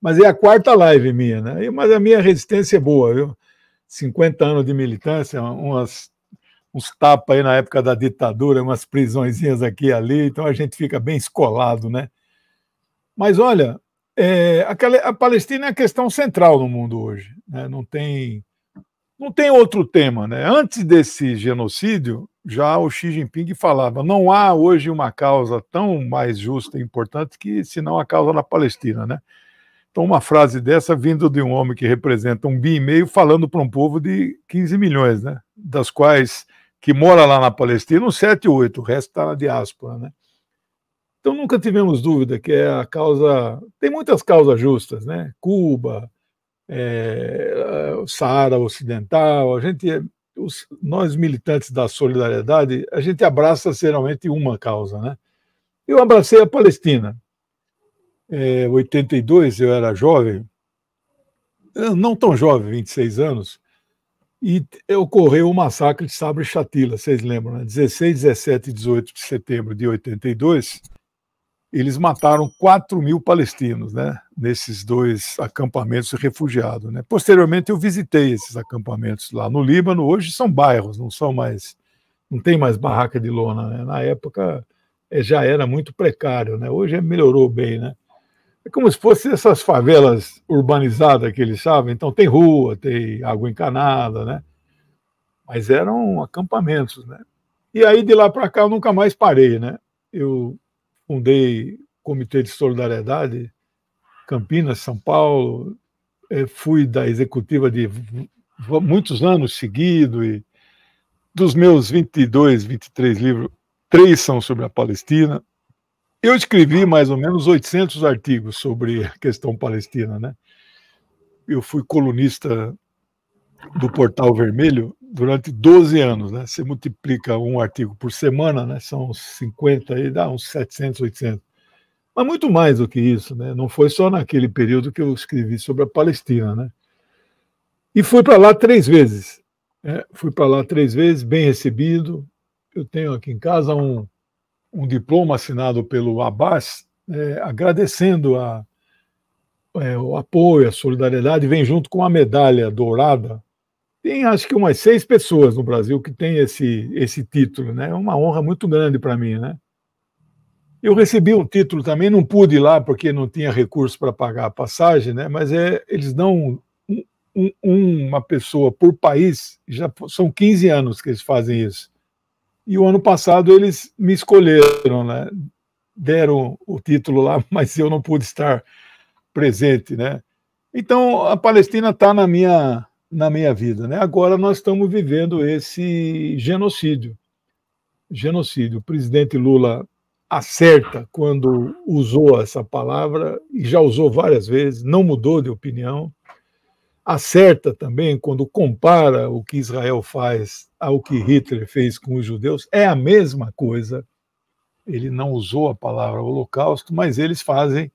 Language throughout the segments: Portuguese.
mas é a quarta live minha, né? Mas a minha resistência é boa, viu? 50 anos de militância, umas, uns tapas aí na época da ditadura, umas prisõezinhas aqui e ali, então a gente fica bem escolado, né? Mas olha, é, a, Palestina é a questão central no mundo hoje, né? Não tem não tem outro tema, né? Antes desse genocídio, já o Xi Jinping falava: não há hoje uma causa tão mais justa e importante que senão a causa da Palestina, né? Então, uma frase dessa vindo de um homem que representa um bi e meio, falando para um povo de 15 milhões, né? Das quais que mora lá na Palestina, uns 7 8, o resto está na diáspora, né? Então, nunca tivemos dúvida que é a causa. Tem muitas causas justas, né? Cuba, é, o Saara Ocidental, a gente. Os, nós, militantes da solidariedade, a gente abraça geralmente uma causa, né? Eu abracei a Palestina, é, 82, eu era jovem, não tão jovem, 26 anos, e ocorreu o massacre de Sabre Chatila, vocês lembram, né? 16, 17 e 18 de setembro de 82, eles mataram 4 mil palestinos, né? Nesses dois acampamentos de refugiados, né? Posteriormente eu visitei esses acampamentos lá no Líbano, hoje são bairros, não são mais, não tem mais barraca de lona, né? Na época eh, já era muito precário, né? Hoje melhorou bem, né? É como se fossem essas favelas urbanizadas que eles sabem. Então tem rua, tem água encanada, né? Mas eram acampamentos, né? E aí de lá para cá eu nunca mais parei, né? Eu fundei Comitê de Solidariedade Campinas, São Paulo, é, fui da executiva de muitos anos seguido e dos meus 22, 23 livros, três são sobre a Palestina. Eu escrevi mais ou menos 800 artigos sobre a questão palestina, né? Eu fui colunista do Portal Vermelho durante 12 anos, né? Você multiplica um artigo por semana, né? São 50 e dá uns 700, 800. Mas muito mais do que isso, né? Não foi só naquele período que eu escrevi sobre a Palestina, né? E fui para lá três vezes. Né? Fui para lá três vezes, bem recebido. Eu tenho aqui em casa um um diploma assinado pelo Abbas, é, agradecendo a, é, o apoio, a solidariedade, vem junto com a medalha dourada. Tem acho que umas seis pessoas no Brasil que tem esse, esse título, né? É uma honra muito grande para mim, né? Eu recebi um título também, não pude ir lá porque não tinha recurso para pagar a passagem, né? Mas é, eles dão um, um, uma pessoa por país, já são 15 anos que eles fazem isso. E o ano passado eles me escolheram, né? Deram o título lá, mas eu não pude estar presente, né? Então a Palestina está na minha na minha vida, né? Agora nós estamos vivendo esse genocídio, genocídio. O presidente Lula acerta quando usou essa palavra e já usou várias vezes, não mudou de opinião acerta também quando compara o que Israel faz ao que Hitler fez com os judeus, é a mesma coisa. Ele não usou a palavra holocausto, mas eles fazem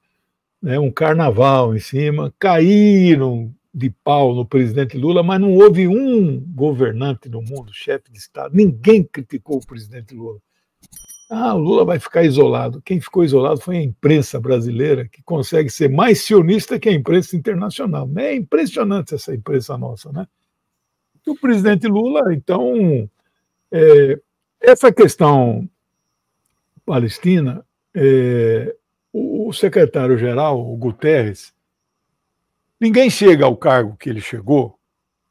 né, um carnaval em cima, caíram de pau no presidente Lula, mas não houve um governante no mundo, chefe de Estado, ninguém criticou o presidente Lula. Ah, Lula vai ficar isolado. Quem ficou isolado foi a imprensa brasileira, que consegue ser mais sionista que a imprensa internacional. Né? É impressionante essa imprensa nossa, né? O presidente Lula, então, é, essa questão palestina, é, o secretário-geral, o Guterres, ninguém chega ao cargo que ele chegou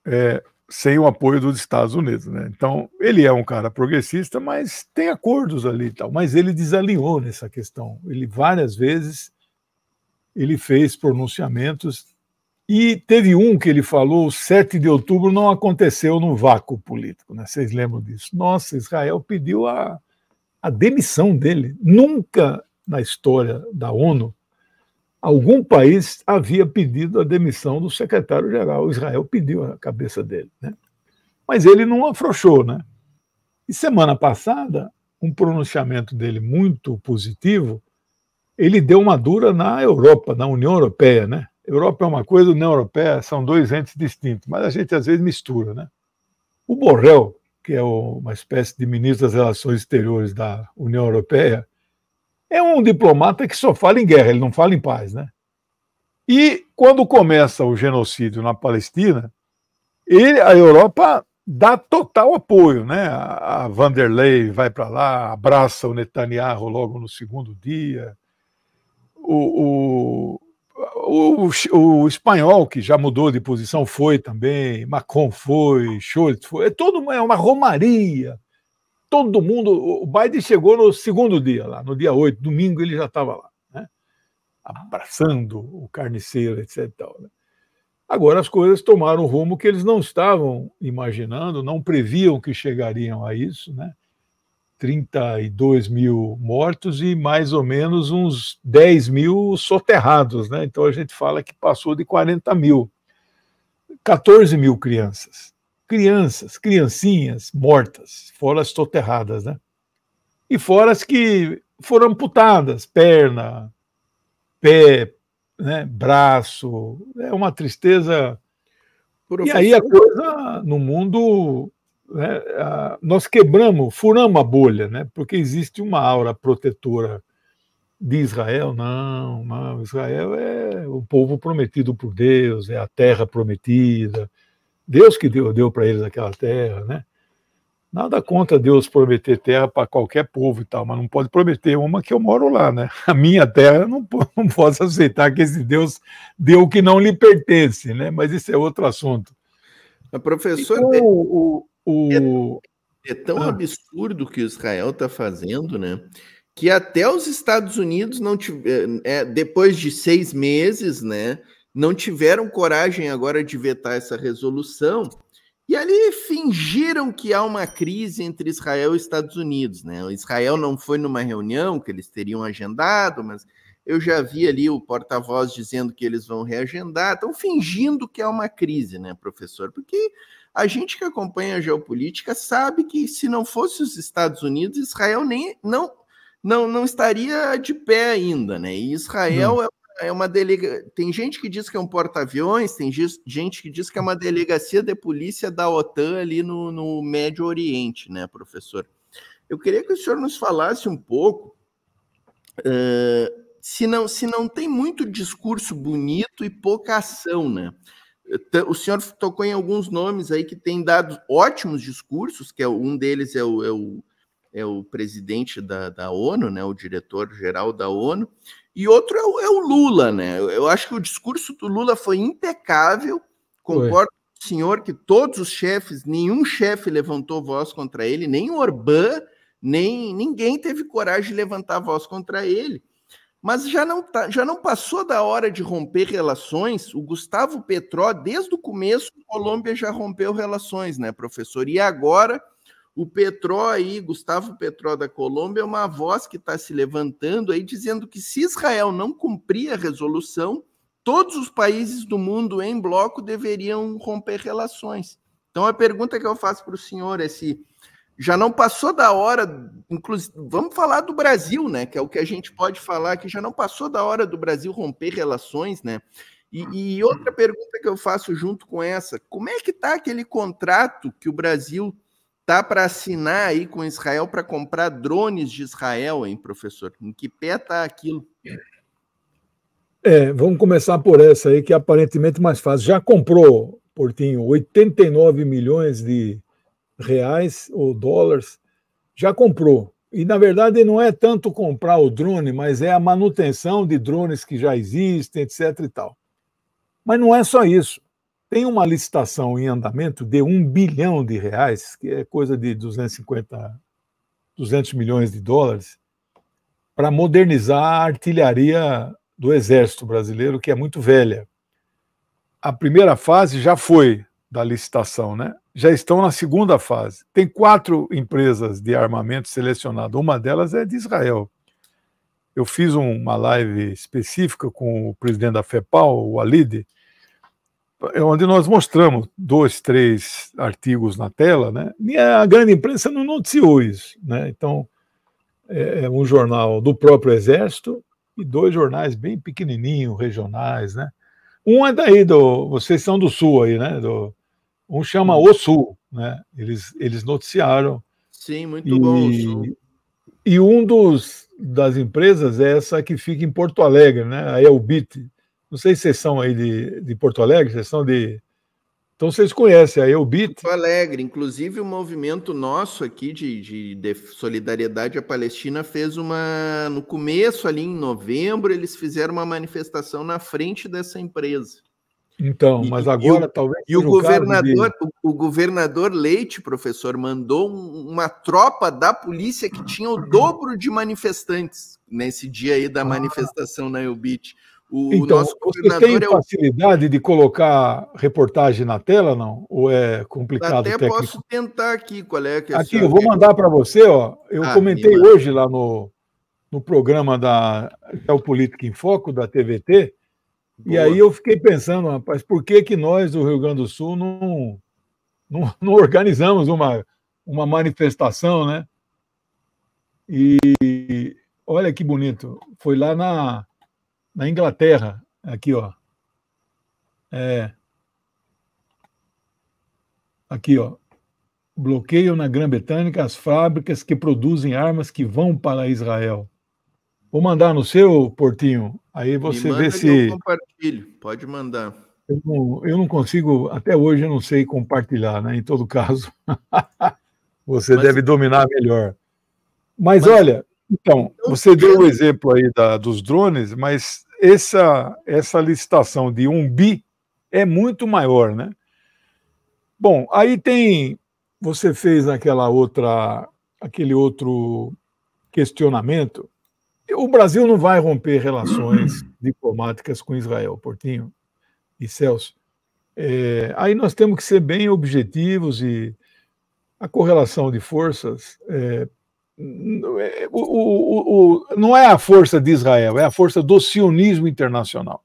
é, sem o apoio dos Estados Unidos, né? Então, ele é um cara progressista, mas tem acordos ali e tal, mas ele desalinhou nessa questão. Ele várias vezes ele fez pronunciamentos e teve um que ele falou, 7 de outubro não aconteceu no vácuo político, né? Vocês lembram disso? Nossa, Israel pediu a, a demissão dele. Nunca na história da ONU algum país havia pedido a demissão do secretário-geral. Israel pediu a cabeça dele. Né? Mas ele não afrouxou. Né? E semana passada, um pronunciamento dele muito positivo, ele deu uma dura na Europa, na União Europeia. Né? Europa é uma coisa, União Europeia são dois entes distintos, mas a gente às vezes mistura. Né? O Borrell, que é uma espécie de ministro das Relações Exteriores da União Europeia, é um diplomata que só fala em guerra, ele não fala em paz, né? E quando começa o genocídio na Palestina, ele, a Europa dá total apoio, né? A, Vanderlei vai para lá, abraça o Netanyahu logo no segundo dia. O, o, o, o espanhol, que já mudou de posição, foi também, Macron foi, Schultz foi. É, toda é uma romaria todo mundo. O Biden chegou no segundo dia lá, no dia 8, domingo ele já estava lá, né? abraçando o carniceiro, etc. Tal, né? Agora as coisas tomaram um rumo que eles não estavam imaginando, não previam que chegariam a isso, né? 32 mil mortos e mais ou menos uns 10 mil soterrados, né? Então a gente fala que passou de 40 mil, 14 mil crianças crianças, criancinhas mortas, fora as soterradas, né? E fora as que foram amputadas, perna, pé, né, braço, é uma tristeza. Professor. E aí a coisa no mundo, né, nós quebramos, furamos a bolha, né? Porque existe uma aura protetora de Israel, não, não, Israel é o povo prometido por Deus, é a terra prometida, Deus que deu, deu para eles aquela terra, né? Nada contra Deus prometer terra para qualquer povo e tal, mas não pode prometer uma que eu moro lá, né? A minha terra não, não posso aceitar que esse Deus deu o que não lhe pertence, né? Mas isso é outro assunto. A professora, então, é- o, o, é, é, tão ah, absurdo o que Israel está fazendo, né? Que até os Estados Unidos não tiver, é, eh, eh, depois de seis meses, né? não tiveram coragem agora de vetar essa resolução e ali fingiram que há uma crise entre Israel e Estados Unidos, né? Israel não foi numa reunião que eles teriam agendado, mas eu já vi ali o porta-voz dizendo que eles vão reagendar, estão fingindo que há uma crise, né, professor? Porque a gente que acompanha a geopolítica sabe que se não fosse os Estados Unidos, Israel nem não não, não estaria de pé ainda, né? E Israel é é uma delega... Tem gente que diz que é um porta-aviões, tem gente que diz que é uma delegacia de polícia da OTAN ali no, no Médio Oriente, né, professor? Eu queria que o senhor nos falasse um pouco. Uh, se, não, se não tem muito discurso bonito e pouca ação, né? O senhor tocou em alguns nomes aí que têm dado ótimos discursos, que é um deles é o, é o, é o presidente da, da ONU, né, o diretor-geral da ONU, e outro é o, é o Lula, né? Eu acho que o discurso do Lula foi impecável. Concordo com o senhor que todos os chefes, nenhum chefe levantou voz contra ele, nem o Orbán, nem ninguém teve coragem de levantar voz contra ele. Mas já não, tá, já não passou da hora de romper relações. O Gustavo Petró, desde o começo, a Colômbia já rompeu relações, né, professor? E agora o Petró aí, Gustavo Petró da Colômbia, é uma voz que está se levantando aí dizendo que se Israel não cumprir a resolução, todos os países do mundo em bloco deveriam romper relações. Então a pergunta que eu faço para o senhor é se já não passou da hora, inclusive, vamos falar do Brasil, né? Que é o que a gente pode falar, que já não passou da hora do Brasil romper relações, né? E, e outra pergunta que eu faço junto com essa: como é que está aquele contrato que o Brasil Tá para assinar aí com Israel para comprar drones de Israel, hein, professor? Em que pé está aquilo? É, vamos começar por essa aí, que é aparentemente mais fácil. Já comprou, Portinho, 89 milhões de reais ou dólares. Já comprou. E, na verdade, não é tanto comprar o drone, mas é a manutenção de drones que já existem, etc. e tal. Mas não é só isso. Tem uma licitação em andamento de um bilhão de reais, que é coisa de 250, 200 milhões de dólares, para modernizar a artilharia do Exército Brasileiro, que é muito velha. A primeira fase já foi da licitação, né? Já estão na segunda fase. Tem quatro empresas de armamento selecionadas, uma delas é de Israel. Eu fiz uma live específica com o presidente da FEPAL, o Alide, é onde nós mostramos dois, três artigos na tela, né? E a grande imprensa não noticiou isso, né? Então, é, é um jornal do próprio Exército e dois jornais bem pequenininhos, regionais, né? Um é daí do, vocês são do Sul aí, né? Do, um chama O Sul, né? Eles eles noticiaram. Sim, muito e, bom. O Sul. E um dos das empresas é essa que fica em Porto Alegre, né? A Elbit é não sei se vocês são aí de, de Porto Alegre, vocês são de. Então vocês conhecem a Bit? Porto Alegre, inclusive o movimento nosso aqui de, de, de, solidariedade à Palestina fez uma. No começo, ali em novembro, eles fizeram uma manifestação na frente dessa empresa. Então, mas agora e o, talvez. E o governador, o, o, governador Leite, professor, mandou uma tropa da polícia que tinha o dobro de manifestantes nesse dia aí da ah. manifestação na Elbit. O então, você tem facilidade é o... de colocar reportagem na tela, não? Ou é complicado Até técnico? posso tentar aqui, qual é a questão. Aqui, eu vou mandar para você, ó. Eu ah, comentei hoje lá no, no programa da Geopolítica em Foco, da TVT, Boa. e aí eu fiquei pensando, rapaz, por que, que nós do Rio Grande do Sul não, não, não organizamos uma, uma manifestação, né? E olha que bonito, foi lá na na Inglaterra, aqui, ó. É, aqui, ó. Bloqueiam na Grã-Bretanha as fábricas que produzem armas que vão para Israel. Vou mandar no seu, Portinho. Aí você vê se. Eu compartilho, pode mandar. Eu não, eu não, consigo, até hoje eu não sei compartilhar, né? Em todo caso, você Mas... deve dominar melhor. Mas, Mas... olha, então, você deu o exemplo aí da, dos drones, mas essa, essa licitação de um bi é muito maior, né? Bom, aí tem. Você fez aquela outra, aquele outro questionamento. O Brasil não vai romper relações diplomáticas com Israel, Portinho e Celso. É, aí nós temos que ser bem objetivos e a correlação de forças é, o, o, o, não é a força de Israel, é a força do sionismo internacional.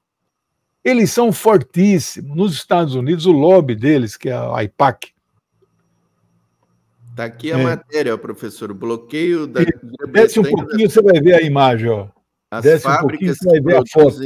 Eles são fortíssimos. Nos Estados Unidos, o lobby deles, que é a IPAC. Está aqui a é. matéria, professor. O bloqueio da. Tá Desce um pouquinho, você vai ver a imagem. Ó. As Desce fábricas um você vai ver a foto.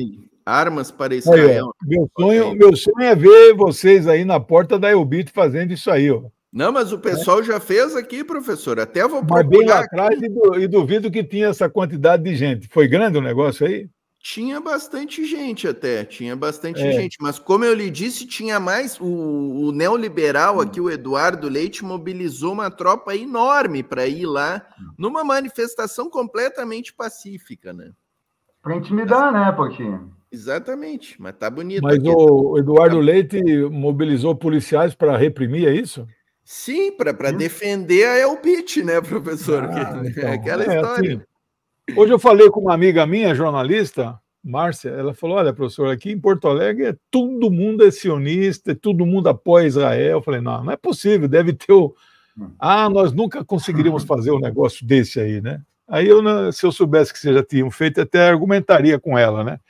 armas para Israel. Aí, meu, sonho, meu sonho é ver vocês aí na porta da Elbit fazendo isso aí. Ó. Não, mas o pessoal é. já fez aqui, professor. Até vou procurar. Mas bem lá atrás e, duvido que tinha essa quantidade de gente. Foi grande o negócio aí? Tinha bastante gente até, tinha bastante é. gente. Mas como eu lhe disse, tinha mais. O, o neoliberal hum. aqui, o Eduardo Leite, mobilizou uma tropa enorme para ir lá hum. numa manifestação completamente pacífica, né? Para intimidar, mas... né, Pouquinho? Exatamente, mas tá bonito. Mas aqui. o Eduardo tá... Leite mobilizou policiais para reprimir, é isso? Sim, para né? defender é o Pitt, né, professor? Ah, é então, aquela é, história. Assim, hoje eu falei com uma amiga minha, jornalista, Márcia, ela falou: olha, professor, aqui em Porto Alegre é todo mundo é sionista, é todo mundo apoia Israel. Eu falei: não, não é possível, deve ter o. Hum. Ah, nós nunca conseguiríamos fazer um negócio desse aí, né? Aí eu, né, se eu soubesse que vocês já tinham feito, até argumentaria com ela, né?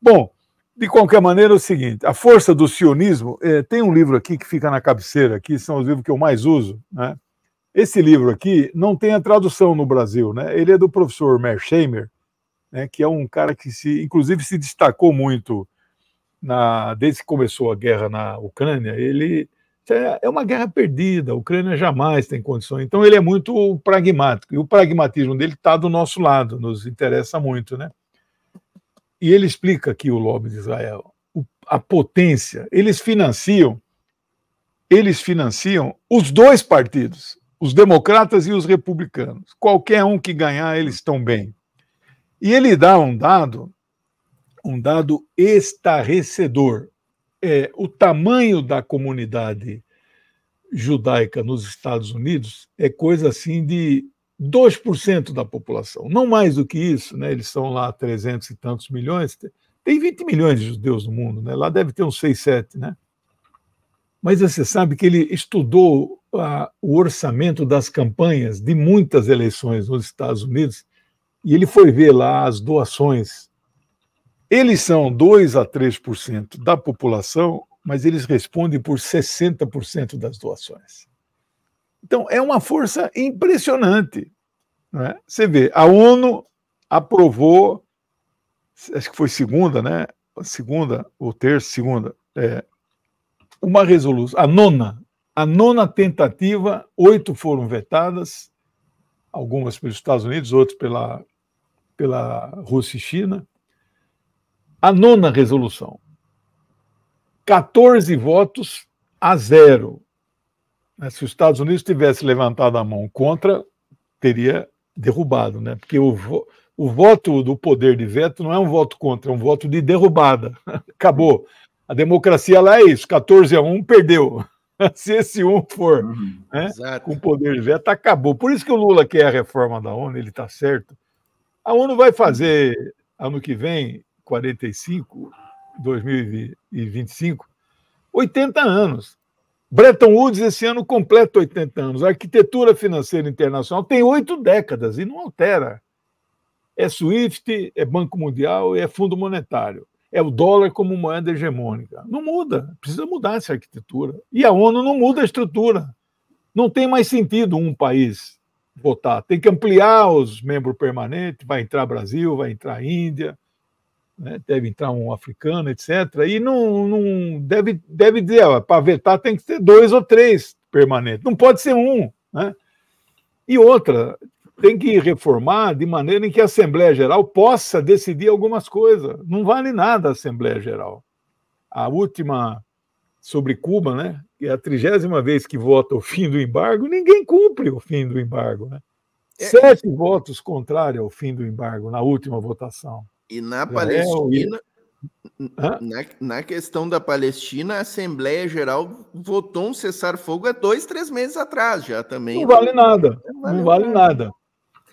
Bom, de qualquer maneira, é o seguinte: a força do sionismo. É, tem um livro aqui que fica na cabeceira, que são os livros que eu mais uso. Né? Esse livro aqui não tem a tradução no Brasil, né? ele é do professor Mersheimer, né, que é um cara que, se, inclusive, se destacou muito na, desde que começou a guerra na Ucrânia. Ele é, é uma guerra perdida, a Ucrânia jamais tem condições. Então, ele é muito pragmático, e o pragmatismo dele está do nosso lado, nos interessa muito. Né? e ele explica aqui o lobby de Israel, a potência, eles financiam, eles financiam os dois partidos, os democratas e os republicanos. Qualquer um que ganhar, eles estão bem. E ele dá um dado, um dado estarrecedor. É, o tamanho da comunidade judaica nos Estados Unidos é coisa assim de 2% da população, não mais do que isso, né? eles são lá 300 e tantos milhões, tem 20 milhões de judeus no mundo, né? lá deve ter uns 6, 7, né? Mas você sabe que ele estudou a, ah, o orçamento das campanhas de muitas eleições nos Estados Unidos e ele foi ver lá as doações. Eles são 2 a 3% da população, mas eles respondem por 60% das doações. Então, é uma força impressionante. Né? Você vê, a ONU aprovou, acho que foi segunda, né? Segunda ou terça, segunda, é, uma resolução, a nona, a nona tentativa, oito foram vetadas, algumas pelos Estados Unidos, outras pela, pela Rússia e China. A nona resolução, 14 votos a zero. Né, se os Estados Unidos tivesse levantado a mão contra, teria derrubado, né? Porque o, vo o voto do poder de veto não é um voto contra, é um voto de derrubada. Acabou. A democracia lá é isso: 14 a 1 perdeu. Se esse um for uhum, né, com poder de veto, acabou. Por isso que o Lula quer a reforma da ONU, ele está certo. A ONU vai fazer ano que vem, 45, 2025, 80 anos. Bretton Woods esse ano completa 80 anos. A arquitetura financeira internacional tem oito décadas e não altera. É SWIFT, é Banco Mundial e é Fundo Monetário. É o dólar como moeda hegemônica. Não muda, precisa mudar essa arquitetura. E a ONU não muda a estrutura. Não tem mais sentido um país votar. Tem que ampliar os membros permanentes, vai entrar Brasil, vai entrar Índia, né? deve entrar um africano, etc. E não, não deve, deve dizer, para vetar tem que ter dois ou três permanentes, não pode ser um. Né? E outra, tem que reformar de maneira em que a Assembleia Geral possa decidir algumas coisas. Não vale nada a Assembleia Geral. A última sobre Cuba, né? é a trigésima vez que vota o fim do embargo, ninguém cumpre o fim do embargo, né? É, Sete é... votos contrários ao fim do embargo na última votação. E na Palestina, é, na, na, questão da Palestina, a Assembleia Geral votou um cessar-fogo há dois, três meses atrás já também. Não vale nada, não vale, não vale nada. nada.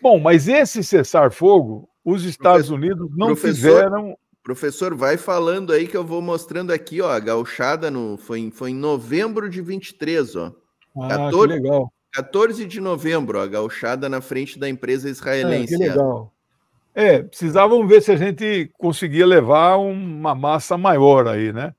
Bom, mas esse cessar-fogo, os Estados professor, Unidos não professor, fizeram... Professor, vai falando aí que eu vou mostrando aqui, ó, a gauchada no, foi, foi em novembro de 23, ó. Ah, 14, que legal. 14 de novembro, ó, a gauchada na frente da empresa ah, israelense. É, que legal. É, precisavam ver se a gente conseguia levar uma massa maior aí, né?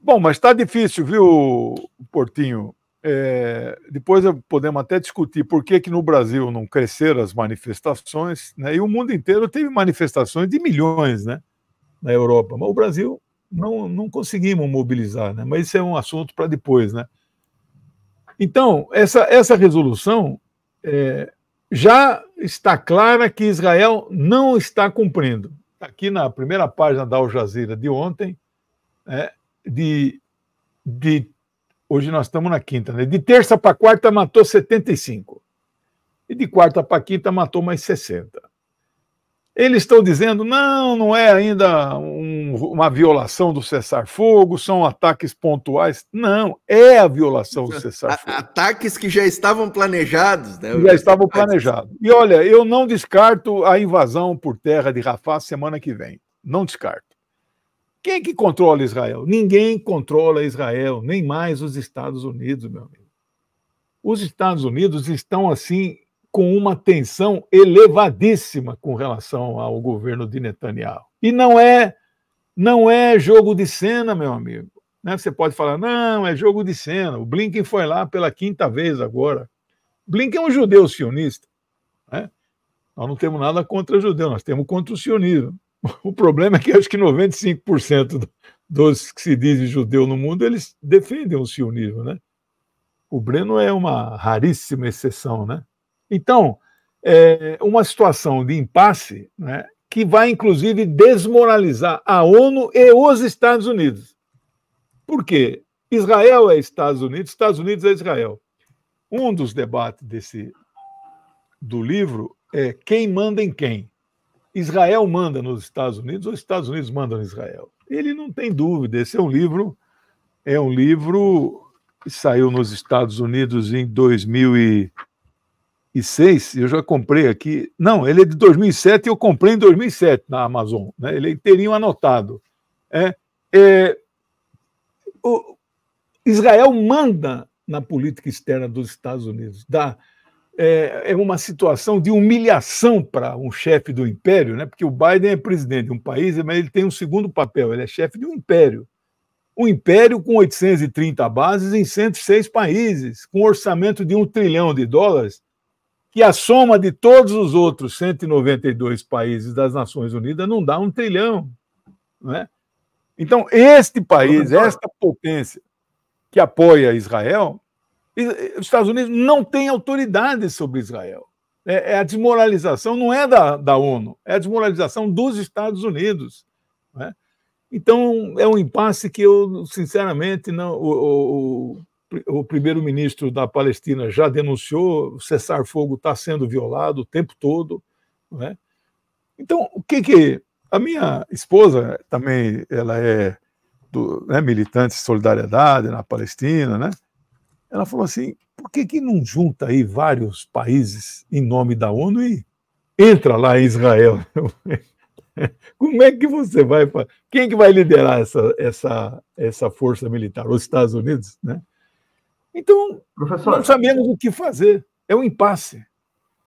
Bom, mas está difícil, viu, Portinho? É, depois podemos até discutir por que, que no Brasil não cresceram as manifestações, né? e o mundo inteiro teve manifestações de milhões né? na Europa, mas o Brasil não, não conseguimos mobilizar, né? mas isso é um assunto para depois. Né? Então, essa, essa resolução é, já está clara que Israel não está cumprindo. Tá aqui na primeira página da Al Jazeera de ontem, é, de, de hoje nós estamos na quinta, né? De terça para quarta matou 75. E de quarta para quinta matou mais 60. Eles estão dizendo, não, não é ainda um, uma violação do cessar-fogo, são ataques pontuais. Não, é a violação do cessar-fogo. Ataques que já estavam planejados, né? Já estavam planejados. E olha, eu não descarto a invasão por terra de Rafah semana que vem. Não descarto. Quem é que controla Israel? Ninguém controla Israel, nem mais os Estados Unidos, meu amigo. Os Estados Unidos estão assim com uma tensão elevadíssima com relação ao governo de Netanyahu. E não é não é jogo de cena, meu amigo. Né? Você pode falar, não, é jogo de cena. O Blinken foi lá pela quinta vez agora. Blinken é um judeu sionista. Né? Nós não temos nada contra judeu, nós temos contra o sionismo. O problema é que acho que 95% dos que se dizem judeu no mundo, eles defendem o sionismo, né? O Breno é uma raríssima exceção, né? Então, é uma situação de impasse né, que vai, inclusive, desmoralizar a ONU e os Estados Unidos. Por quê? Israel é Estados Unidos, Estados Unidos é Israel. Um dos debates desse do livro é quem manda em quem. Israel manda nos Estados Unidos ou os Estados Unidos mandam em Israel? Ele não tem dúvida. Esse é um livro é um livro que saiu nos Estados Unidos em 2000 e 2006, eu já comprei aqui. Não, ele é de 2007 eu comprei em 2007 na Amazon. Né? Ele é inteirinho anotado. É, é, o, Israel manda na política externa dos Estados Unidos. Dá, é, é uma situação de humilhação para um chefe do império, né? porque o Biden é presidente de um país, mas ele tem um segundo papel, ele é chefe de um império. Um império com 830 bases em 106 países, com um orçamento de um trilhão de dólares que a soma de todos os outros 192 países das Nações Unidas não dá um trilhão. Né? Então, este país, esta potência que apoia Israel, os Estados Unidos não tem autoridade sobre Israel. É, é, a desmoralização não é da, da ONU, é a desmoralização dos Estados Unidos. Né? Então, é um impasse que eu, sinceramente, não, o, o, o primeiro-ministro da Palestina já denunciou, o cessar-fogo está sendo violado o tempo todo. Né? Então, o que que. A minha esposa também ela é do, né, militante de solidariedade na Palestina, né? Ela falou assim: por que, que não junta aí vários países em nome da ONU e entra lá em Israel? Como é que você vai. Quem que vai liderar essa, essa, essa força militar? Os Estados Unidos, né? Então, Professor, não sabemos o que fazer. É um impasse.